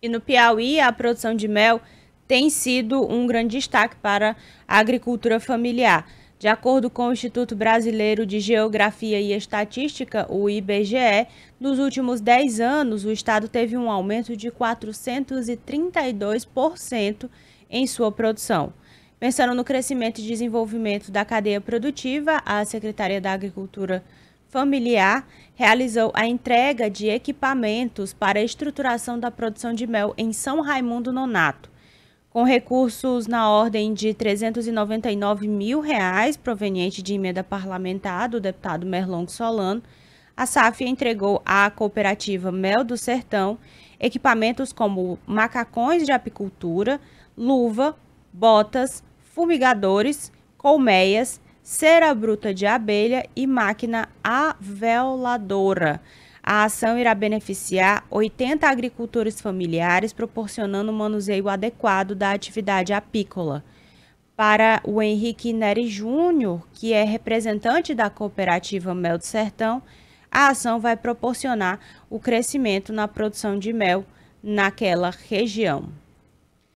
E no Piauí, a produção de mel tem sido um grande destaque para a agricultura familiar. De acordo com o Instituto Brasileiro de Geografia e Estatística, o IBGE, nos últimos 10 anos o estado teve um aumento de 432% em sua produção. Pensando no crescimento e desenvolvimento da cadeia produtiva, a Secretaria da Agricultura familiar realizou a entrega de equipamentos para a estruturação da produção de mel em São Raimundo Nonato. Com recursos na ordem de R$ 399 mil, reais, proveniente de emenda parlamentar do deputado Merlon Solano, a SAF entregou à cooperativa Mel do Sertão equipamentos como macacões de apicultura, luva, botas, fumigadores, colmeias, cera bruta de abelha e máquina aveladora. A ação irá beneficiar 80 agricultores familiares, proporcionando o manuseio adequado da atividade apícola. Para o Henrique Neri Júnior, que é representante da cooperativa Mel do Sertão, a ação vai proporcionar o crescimento na produção de mel naquela região.